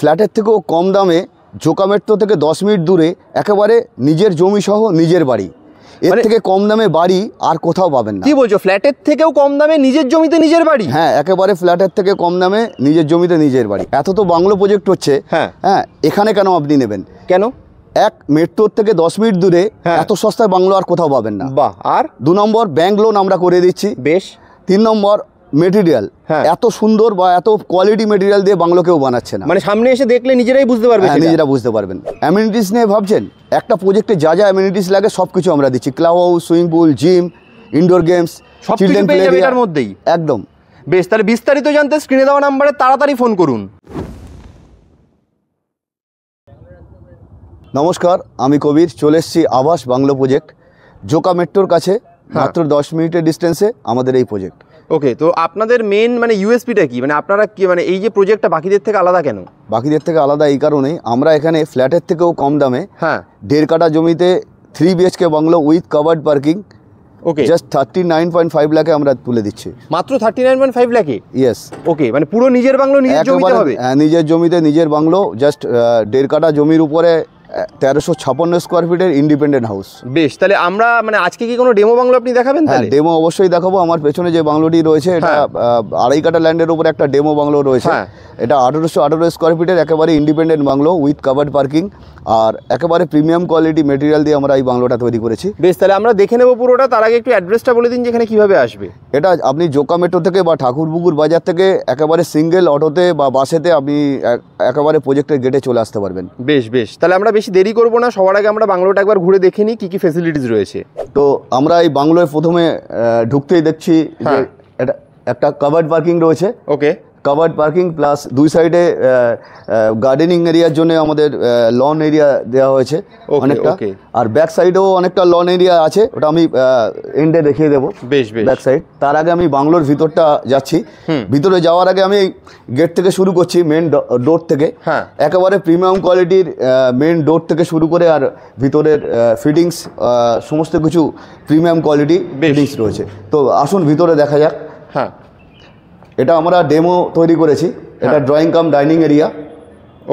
ফ্ল্যাটের থেকেও কম দামে জোকা মেট্রো থেকে দশ মিনিট দূরে একেবারে নিজের জমি সহ নিজের বাড়ি এর মানে থেকে কম দামে বাড়ি আর কোথাও পাবেন না কি বলছো ফ্ল্যাটের থেকেও কম দামে নিজের জমিতে নিজের বাড়ি হ্যাঁ একেবারে ফ্ল্যাটের থেকে কম দামে নিজের জমিতে নিজের বাড়ি এত তো বাংলো প্রজেক্ট হচ্ছে হ্যাঁ হ্যাঁ এখানে কেন আপনি নেবেন কেন এক মেট্রোর থেকে দশ মিনিট দূরে হ্যাঁ। এত সস্তায় বাংলো আর কোথাও পাবেন না বা আর দু নম্বর ব্যাংক লোন আমরা করে দিচ্ছি বেশ তিন নম্বর মেটেরিয়াল হ্যাঁ। এত সুন্দর বা এত কোয়ালিটি মেটেরিয়াল দিয়ে বাংলো কেউ বানাচ্ছে না মানে সামনে এসে দেখলে নিজেরাই বুঝতে পারবেন হ্যাঁ, নিজেরা বুঝতে পারবেন অ্যামিউনিটিস নিয়ে ভাবছেন একটা প্রজেক্টে যা যা অ্যামিউনিটিস লাগে সব কিছু আমরা দিচ্ছি club house swimming pool gym indoor games সব চিলড্রেন প্লে এরিয়ার মধ্যেই একদম বেশ তাহলে বিস্তারিত জানতে স্ক্রিনে দেওয়া নাম্বারে তাড়াতাড়ি ফোন করুন নমস্কার আমি কবির চলে এসেছি আবাস বাংলো প্রজেক্ট জোকা মেট্রোর কাছে হ্যাঁ। মাত্র দশ মিনিটের ডিস্টেন্সে আমাদের এই প্রজেক্ট ওকে তো আপনাদের মেন মানে ইউএসপিটা কি মানে আপনারা কি মানে এই যে প্রজেক্টটা বাকিদের থেকে আলাদা কেন বাকিদের থেকে আলাদা এই কারণেই আমরা এখানে ফ্ল্যাটের থেকেও কম দামে হ্যাঁ দেড় কাটা জমিতে three BHK bungalow with covered parking okay just thirty nine point five লাখে আমরা তুলে দিচ্ছি মাত্র থার্টি নাইন পয়েন্ট ফাইভ লাখে ইয়েস ওকে মানে পুরো নিজের বাংলো নিজের জমিতে হবে হ্যাঁ নিজের জমিতে নিজের বাংলো জাস্ট দেড় কাটা জমির উপরে তেরোশো ছাপান্ন স্কোয়ার ফিটের ইন্ডিপেন্ডেন্ট হাউস বেশ তাহলে আমরা মানে আজকে কি কোনো ডেমো বাংলো আপনি দেখাবেন হ্যাঁ ডেমো অবশ্যই দেখাবো আমার পেছনে যে বাংলোটি রয়েছে এটা হ্যাঁ। আড়াই কাটা ল্যান্ডের উপরে একটা ডেমো বাংলো রয়েছে হ্যাঁ। এটা আঠেরোশো আঠেরো স্কোয়ার ফিটের একেবারে independent bungalow with covered parking আর একেবারে প্রিমিয়াম কোয়ালিটি মেটেরিয়াল দিয়ে আমরা এই বাংলোটা তৈরি করেছি বেশ তাহলে আমরা দেখে নেব পুরোটা তার আগে একটু অ্যাড্রেসটা বলে দিন যেখানে কীভাবে আসবে এটা আপনি জোকা মেট্রো থেকে বা ঠাকুরপুকুর বাজার থেকে একেবারে সিঙ্গেল অটোতে বা বাসেতে আপনি একেবারে প্রোজেক্টের গেটে চলে আসতে পারবেন বেশ বেশ তাহলে আমরা বেশি দেরি করব না সবার আগে আমরা বাংলোটা একবার ঘুরে দেখে নিই কী কী ফেসিলিটিস রয়েছে তো আমরা এই বাংলোয় প্রথমে ঢুকতেই দেখছি যে হ্যাঁ। এটা একটা কাভার্ড পার্কিং রয়েছে ওকে কাভার্ড পার্কিং প্লাস দুই সাইডে গার্ডেনিং এরিয়ার জন্য আমাদের লন এরিয়া দেওয়া হয়েছে অনেকটা আর ব্যাক সাইডেও অনেকটা লন এরিয়া আছে ওটা আমি এন্ডে দেখিয়ে দেবো বেশ বেশ ব্যাক সাইড তার আগে আমি বাংলোর ভিতরটা যাচ্ছি ভিতরে যাওয়ার আগে আমি গেট থেকে শুরু করছি মেন ডোর থেকে হ্যাঁ। একেবারে প্রিমিয়াম কোয়ালিটির মেন ডোর থেকে শুরু করে আর ভিতরের ফিটিংস সমস্ত কিছু প্রিমিয়াম কোয়ালিটি ফিটিংস রয়েছে তো আসুন ভিতরে দেখা যাক হ্যাঁ এটা আমরা ডেমো তৈরি করেছি এটা drawing cum dining area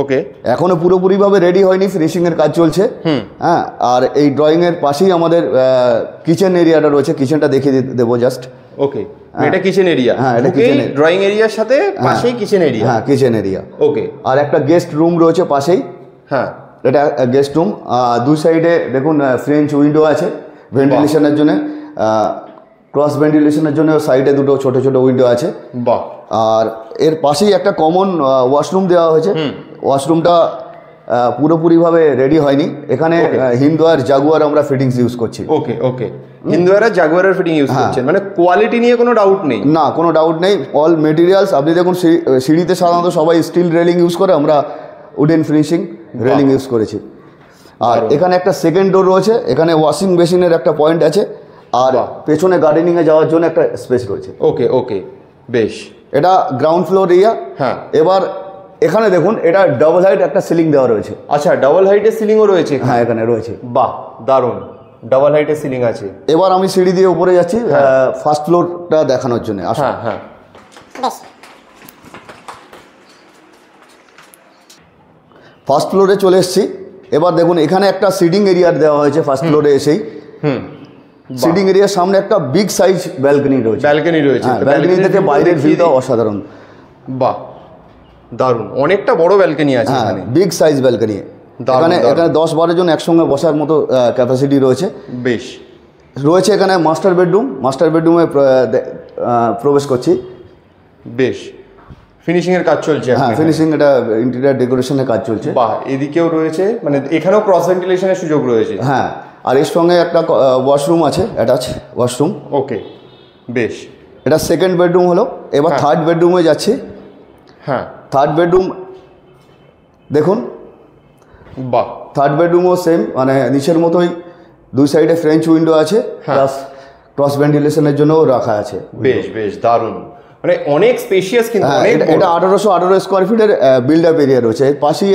okay এখনও পুরোপুরিভাবে রেডি হয়নি ফিনিশিংয়ের কাজ চলছে হ্যাঁ আর এই ড্রয়িংয়ের পাশেই আমাদের কিচেন এরিয়াটা রয়েছে কিচেনটা দেখিয়ে দেবো জাস্ট ওকে এটা কিচেন এরিয়া হ্যাঁ এটা কিচেন ড্রয়িং এরিয়ার সাথে হ্যাঁ। পাশেই কিচেন এরিয়া হ্যাঁ কিচেন এরিয়া ওকে আর একটা গেস্ট রুম রয়েছে পাশেই হ্যাঁ এটা গেস্ট রুম দু সাইডে দেখুন ফ্রেঞ্চ উইন্ডো আছে ভেন্টিলেশনের জন্য ক্রস ভেন্টিলেশনের জন্য সাইডে দুটো ছোট ছোট উইন্ডো আছে বাহ আর এর পাশেই একটা কমন ওয়াশরুম দেওয়া হয়েছে ওয়াশরুমটা পুরোপুরিভাবে রেডি হয়নি এখানে হিন্দুয়ার জাগুয়ার আমরা ফিটিংস ইউজ করছি ওকে ওকে আর জাগুয়ারের ফিটিং ইউজ করছেন মানে কোয়ালিটি নিয়ে কোনো ডাউট নেই না কোনো ডাউট নেই অল মেটেরিয়ালস আপনি দেখুন সিঁড়িতে সাধারণত সবাই স্টিল রেলিং ইউজ করে আমরা উডেন ফিনিশিং রেলিং ইউজ করেছি আর এখানে একটা সেকেন্ড ডোর রয়েছে এখানে ওয়াশিং মেশিনের একটা পয়েন্ট আছে আর পেছনে গার্ডেনিংয়ে যাওয়ার জন্য একটা স্পেস রয়েছে ওকে ওকে বেশ এটা গ্রাউন্ড ফ্লোর এরিয়া হ্যাঁ এবার এখানে দেখুন এটা ডাবল হাইট একটা সিলিং দেওয়া রয়েছে আচ্ছা ডাবল হাইটের সিলিংও রয়েছে হ্যাঁ এখানে রয়েছে বাহ দারুণ ডাবল হাইটের সিলিং আছে এবার আমি সিঁড়ি দিয়ে উপরে যাচ্ছি ফার্স্ট হ্যাঁ। ফ্লোরটা দেখানোর জন্য হ্যাঁ হ্যাঁ ফার্স্ট ফ্লোরে চলে এসেছি এবার দেখুন এখানে একটা সিডিং এরিয়া দেওয়া হয়েছে ফার্স্ট ফ্লোরে এসেই হুম সিটিং এরিয়ার সামনে একটা বিগ সাইজ ব্যালকনি রয়েছে ব্যালকনি রয়েছে ব্যালকনি থেকে বাইরের ভিউটা অসাধারণ বাহ দারুণ অনেকটা বড় ব্যালকনি আছে হ্যাঁ, এখানে বিগ সাইজ ব্যালকনি এখানে এখানে দশ বারো জন একসঙ্গে বসার মতো ক্যাপাসিটি রয়েছে বেশ রয়েছে এখানে মাস্টার বেডরুম মাস্টার বেডরুমে প্রবেশ করছি বেশ ফিনিশিংয়ের কাজ চলছে হ্যাঁ ফিনিশিং এটা ইন্টেরিয়ার ডেকোরেশনের কাজ চলছে বাহ এদিকেও রয়েছে মানে এখানেও ক্রস ভেন্টিলেশনের সুযোগ রয়েছে হ্যাঁ আর এর সঙ্গে একটা ওয়াশরুম আছে অ্যাটাচ ওয়াশরুম ওকে বেশ এটা সেকেন্ড বেডরুম হলো এবার থার্ড হ্যাঁ। বেডরুমে যাচ্ছি হ্যাঁ থার্ড বেডরুম দেখুন বাহ থার্ড বেডরুমও সেম মানে নিচের মতোই দুই সাইডে ফ্রেঞ্চ উইন্ডো আছে প্লাস ক্রস ভেন্টিলেশনের জন্যও রাখা আছে বেশ বেশ দারুণ মানে অনেক স্পেশিয়াস কিন্তু হ্যাঁ, এটা আঠারোশো আঠারো স্কোয়ার ফিটের বিল্ড আপ এরিয়া রয়েছে পাশেই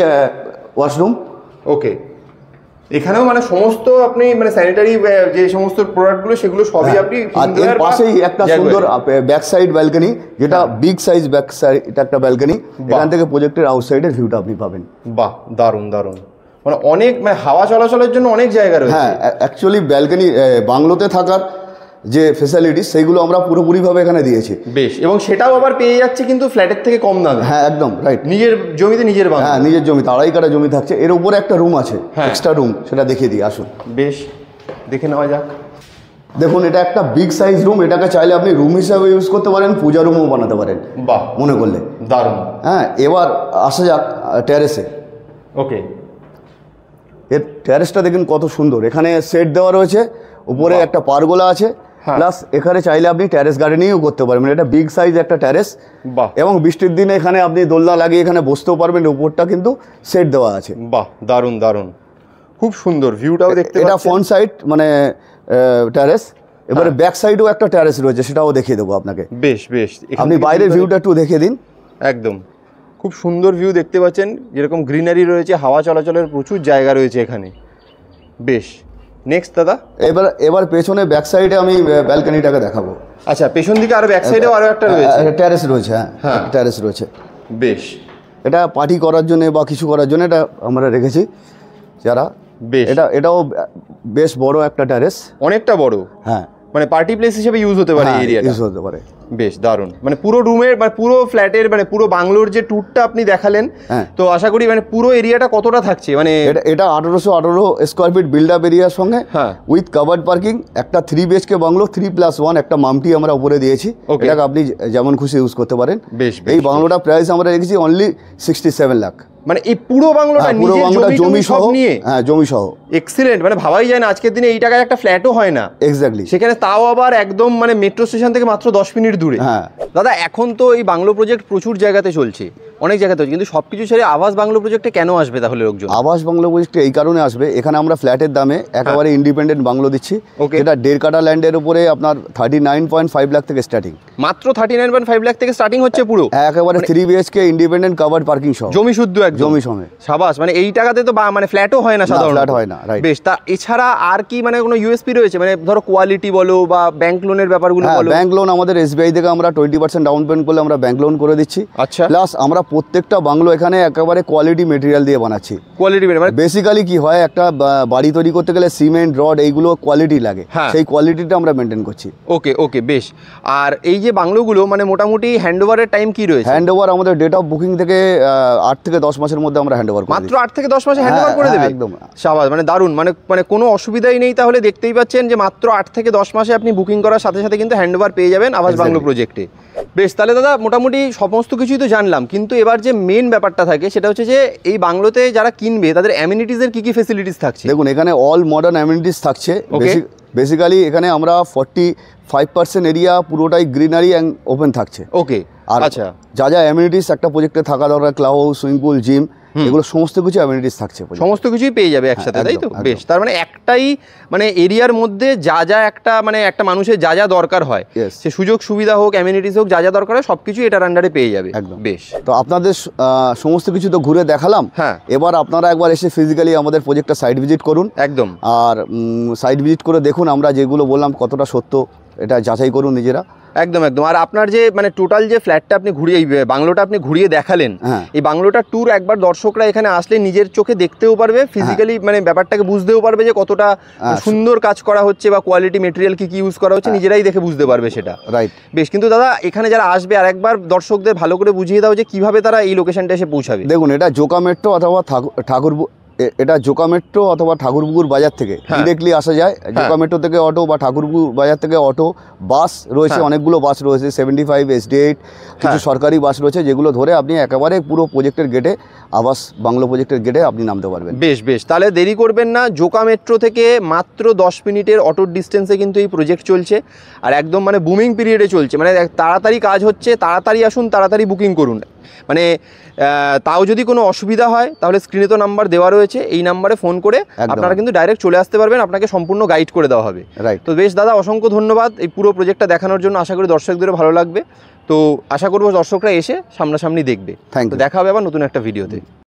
ওয়াশরুম ওকে এখানেও মানে সমস্ত আপনি মানে স্যানিটারি যে সমস্ত প্রোডাক্টগুলো সেগুলো সবই হ্যাঁ। আপনি এর পাশেই একটা সুন্দর ব্যাক সাইড ব্যালকনি যেটা বিগ সাইজ ব্যাক সাইড এটা একটা ব্যালকনি এখান থেকে প্রজেক্টের আউটসাইডের ভিউটা আপনি পাবেন বাহ দারুণ দারুণ মানে অনেক মানে হাওয়া চলাচলের জন্য অনেক জায়গা রয়েছে হ্যাঁ অ্যাকচুয়ালি ব্যালকনি বাংলোতে থাকার যে ফেসিলিটিস সেইগুলো আমরা পুরোপুরিভাবে এখানে দিয়েছি বেশ এবং সেটাও আবার পেয়ে যাচ্ছে কিন্তু ফ্ল্যাটের থেকে কম দামে হ্যাঁ একদম রাইট নিজের জমিতে নিজের হ্যাঁ নিজের জমিতে আড়াই কাটা জমি থাকছে এর উপরে একটা রুম আছে এক্সট্রা হ্যাঁ। রুম সেটা দেখিয়ে দিই আসুন বেশ দেখে নেওয়া যাক দেখুন এটা একটা বিগ সাইজ রুম এটাকে চাইলে আপনি রুম হিসাবে ইউজ করতে পারেন পূজা রুমও বানাতে পারেন বাহ মনে করলে দারুণ হ্যাঁ এবার আসা যাক টেরেসে ওকে এর টেরেসটা দেখুন কত সুন্দর এখানে সেট দেওয়া রয়েছে উপরে একটা পারগোলা আছে প্লাস হ্যাঁ। এখানে চাইলে আপনি ট্যারেস গার্ডেনিংও করতে পারবেন মানে এটা বিগ সাইজ একটা ট্যারেস এবং বৃষ্টির দিনে এখানে আপনি দোলনা লাগিয়ে এখানে বসতেও পারবেন উপরটা কিন্তু সেট দেওয়া আছে বাহ দারুণ দারুণ খুব সুন্দর ভিউটাও দেখতে এটা ফ্রন্ট সাইড মানে ট্যারেস এবারে ব্যাক সাইডেও একটা ট্যারেস রয়েছে সেটাও দেখিয়ে দেবো আপনাকে বেশ বেশ আপনি বাইরের ভিউটা একটু দেখে দিন একদম খুব সুন্দর ভিউ দেখতে পাচ্ছেন যেরকম গ্রিনারি রয়েছে হাওয়া চলাচলের প্রচুর জায়গা রয়েছে এখানে বেশ নেক্সট দাদা এবার এবার পেছনে ব্যাক সাইডে আমি ব্যালকনিটাকে দেখাবো আচ্ছা পেছন দিকে আর ব্যাক সাইডেও আরো একটা রয়েছে ট্যারেস রয়েছে হ্যাঁ ট্যারেস রয়েছে বেশ এটা পার্টি করার জন্য বা কিছু করার জন্য এটা আমরা রেখেছি যারা বেশ এটা এটাও বেশ বড় একটা ট্যারেস অনেকটা বড় হ্যাঁ মানে পার্টি প্লেস হিসেবে ইউজ হতে পারে এরিয়া হ্যাঁ, ইউজ হতে পারে বেশ দারুণ মানে পুরো রুমের মানে পুরো ফ্ল্যাটের মানে পুরো বাংলোর যে ট্যুরটা আপনি দেখালেন হ্যাঁ। তো আশা করি মানে পুরো এরিয়াটা কতটা থাকছে মানে এটা আঠারোশো আঠারো স্কোয়ার ফিট বিল্ড আপ এরিয়ার সঙ্গে হ্যাঁ উইথ কাভার্ড পার্কিং একটা three BHK bungalow three plus one একটা মামটি আমরা উপরে দিয়েছি এটাকে আপনি যেমন খুশি ইউজ করতে পারেন বেশ এই বাংলোটা প্রাইস আমরা রেখেছি অনলি সিক্সটি সেভেন লাখ মানে এই পুরো বাংলোটা হ্যাঁ, নিজের জমি সহ নিয়ে হ্যাঁ জমি সহ এক্সিলেন্ট মানে ভাবাই যায় না আজকের দিনে এই টাকায় একটা ফ্ল্যাটও হয় না এক্স্যাক্টলি সেখানে তাও আবার একদম মানে মেট্রো স্টেশন থেকে মাত্র দশ মিনিট দূরে হ্যাঁ দাদা এখন তো এই বাংলো প্রজেক্ট প্রচুর জায়গাতে চলছে অনেক জায়গাতে হচ্ছে কিন্তু সব কিছু ছেড়ে আবাস বাংলো প্রজেক্টে কেন আসবে তাহলে লোকজন আবাস বাংলো প্রজেক্টে এই কারণে আসবে এখানে আমরা ফ্ল্যাটের দামে হ্যাঁ। একেবারে ইন্ডিপেন্ডেন্ট বাংলো দিচ্ছি এটা দেড় কাটা ল্যান্ডের উপরে আপনার thirty nine point five lakh থেকে স্টার্টিং মাত্র thirty nine point five lakh থেকে স্টার্টিং হচ্ছে পুরো হ্যাঁ, একেবারে three BHK independent cover parking সহ জমি শুদ্ধ এক জমি সঙ্গে সাবাস মানে এই টাকাতে তো মানে ফ্ল্যাটও হয় না সাধারণ ফ্ল্যাট হয় না বেশ তা এছাড়া আর কি মানে কোনো ইউএসপি রয়েছে মানে ধরো কোয়ালিটি বলো বা ব্যাংক লোনের ব্যাপারগুলো হ্যাঁ, বলো ব্যাংক লোন আমাদের এসবিআই থেকে আমরা টোয়েন্টি পার্সেন্ট ডাউন পেমেন্ট করলে আমরা ব্যাংক লোন করে দিচ্ছি আচ্ছা প্লাস আমরা প্রত্যেকটা বাংলো এখানে একেবারে কোয়ালিটি মেটেরিয়াল দিয়ে বানাচ্ছি কোয়ালিটি মানে বেসিক্যালি কি হয় একটা বাড়ি তৈরি করতে গেলে সিমেন্ট রড এইগুলো কোয়ালিটি লাগে হ্যাঁ। সেই কোয়ালিটিটা আমরা মেনটেন করছি ওকে ওকে বেশ আর এই যে বাংলোগুলো মানে মোটামুটি ওভারের টাইম কি রয়েছে ওভার আমাদের ডেট অফ বুকিং থেকে আট থেকে দশ মাসের মধ্যে আমরা ওভার মাত্র আট থেকে দশ মাসে ওভার হ্যাঁ, করে দেবে একদম সাবাস মানে দারুণ মানে মানে কোনো অসুবিধাই নেই তাহলে দেখতেই পাচ্ছেন যে মাত্র আট থেকে দশ মাসে আপনি বুকিং করার সাথে সাথে কিন্তু ওভার পেয়ে যাবেন আবাস বাংলো প্রজেক্টে বেশ তাহলে দাদা মোটামুটি সমস্ত কিছুই তো জানলাম কিন্তু এবার যে মেন ব্যাপারটা থাকে সেটা হচ্ছে যে এই বাংলোতে যারা কিনবে তাদের অ্যামিনিটিসের কী কী ফেসিলিটিস থাকছে দেখুন এখানে অল মডার্ন অ্যামিউনিটিস থাকছে বেসিক্যালি এখানে আমরা ফর্টি ফাইভ পার্সেন্ট এরিয়া পুরোটাই গ্রিনারি অ্যান্ড ওপেন থাকছে ওকে আর আচ্ছা যা যা অ্যামিউনিটিস একটা প্রজেক্টে থাকা দরকার club house swimming pool gym এগুলো সমস্ত কিছু অ্যামিনিটিস থাকছে সমস্ত কিছুই পেয়ে যাবে একসাথে হ্যাঁ, তাই তো বেশ তার মানে একটাই মানে এরিয়ার মধ্যে যা যা একটা মানে একটা মানুষের যা যা দরকার হয় সে সুযোগ সুবিধা হোক অ্যামিউনিটিস হোক যা যা দরকার হয় সব কিছুই এটার আন্ডারে পেয়ে যাবে একদম বেশ তো আপনাদের সমস্ত কিছু তো ঘুরে দেখালাম হ্যাঁ এবার আপনারা একবার এসে ফিজিক্যালি আমাদের প্রজেক্টটা সাইট ভিজিট করুন একদম আর সাইট ভিজিট করে দেখুন আমরা যেগুলো বললাম কতটা সত্য এটা যাচাই করুন নিজেরা একদম একদম আর আপনার যে মানে টোটাল যে ফ্ল্যাটটা আপনি ঘুরিয়ে বাংলোটা আপনি ঘুরিয়ে দেখালেন হ্যাঁ। এই বাংলোটা ট্যুর একবার দর্শকরা এখানে আসলে নিজের চোখে দেখতেও পারবে ফিজিক্যালি মানে ব্যাপারটাকে বুঝতেও পারবে যে কতটা আচ্ছা। সুন্দর কাজ করা হচ্ছে বা কোয়ালিটি মেটেরিয়াল কি কি ইউজ করা হচ্ছে হ্যাঁ। নিজেরাই দেখে বুঝতে পারবে সেটা রাইট বেশ কিন্তু দাদা এখানে যারা আসবে আর একবার দর্শকদের ভালো করে বুঝিয়ে দাও যে কিভাবে তারা এই লোকেশনটা এসে পৌঁছাবে দেখুন এটা জোকা মেট্রো অথবা ঠাকুর এটা জোকা মেট্রো অথবা ঠাকুরপুকুর বাজার থেকে হ্যাঁ। ডিরেক্টলি আসা যায় হ্যাঁ। জোকা মেট্রো থেকে অটো বা ঠাকুরপুকুর বাজার থেকে অটো বাস রয়েছে হ্যাঁ। অনেকগুলো বাস রয়েছে সেভেন্টি ফাইভ এস এইট কিছু সরকারি বাস রয়েছে যেগুলো ধরে আপনি একেবারে পুরো প্রোজেক্টের গেটে আবাস বাংলো প্রোজেক্টের গেটে আপনি নামতে পারবেন বেশ বেশ তাহলে দেরি করবেন না জোকা মেট্রো থেকে মাত্র দশ মিনিটের অটোর ডিস্টেন্সে কিন্তু এই প্রোজেক্ট চলছে আর একদম মানে বুমিং পিরিয়ডে চলছে মানে তাড়াতাড়ি কাজ হচ্ছে তাড়াতাড়ি আসুন তাড়াতাড়ি বুকিং করুন মানে তাও যদি কোনো অসুবিধা হয় তাহলে স্ক্রিনে তো নাম্বার দেওয়া রয়েছে এই নাম্বারে ফোন করে আপনারা কিন্তু ডাইরেক্ট চলে আসতে পারবেন আপনাকে সম্পূর্ণ গাইড করে দেওয়া হবে রাইট তো বেশ দাদা অসংখ্য ধন্যবাদ এই পুরো প্রজেক্টটা দেখানোর জন্য আশা করি দর্শকদেরও ভালো লাগবে তো আশা করবো দর্শকরা এসে সামনাসামনি দেখবে থ্যাংক দেখা হবে আবার নতুন একটা ভিডিওতে